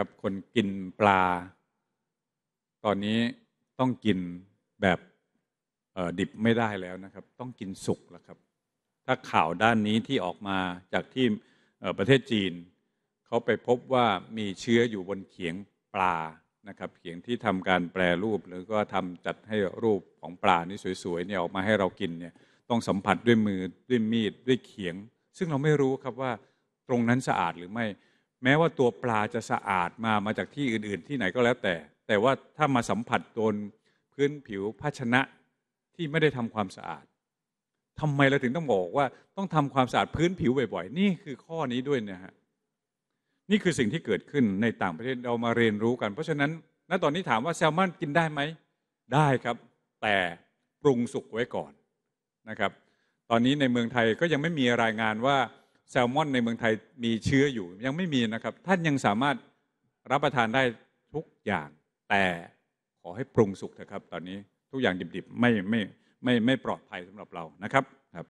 ครับคนกินปลา ตอนนี้ต้องกินแบบดิบไม่ได้แล้วนะครับ ต้องกินสุกแล้วครับ ถ้าข่าวด้านนี้ที่ออกมาจากที่ประเทศจีน เขาไปพบว่ามีเชื้ออยู่บนเขียงปลานะครับ เขียงที่ทำการแปรรูปหรือก็ทำจัดให้รูปของปลานี่สวยๆเนี่ยออกมาให้เรากินเนี่ยต้องสัมผัสด้วยมือด้วยมีดด้วยเขียง ซึ่งเราไม่รู้ครับว่าตรงนั้นสะอาดหรือไม่แม้ว่าตัวปลาจะสะอาดมามาจากที่อื่น ๆ ที่ไหนก็แล้วแต่ แต่ว่าถ้ามาสัมผัสโดนพื้นผิวภาชนะที่ไม่ได้ทำความสะอาด ทำไมเราถึงต้องบอกว่า ต้องทำความสะอาดพื้นผิวบ่อยๆ นี่คือข้อนี้ด้วยนะฮะนี่คือสิ่งที่เกิดขึ้นในต่างประเทศเรามาเรียนรู้กัน เพราะฉะนั้น ณตอนนี้ถามว่าแซลมอนกินได้ไหมได้ครับ แต่ปรุงสุกไว้ก่อนนะครับ ตอนนี้ในเมืองไทยก็ยังไม่มีรายงานว่าแซลมอนในเมืองไทยมีเชื้ออยู่ยังไม่มีนะครับ ท่านยังสามารถรับประทานได้ทุกอย่างแต่ขอให้ปรุงสุกเถอะครับ ตอนนี้ทุกอย่างดิบๆ ไม่ไม่ไม่ไม่ปลอดภัยสำหรับเรานะครับครับ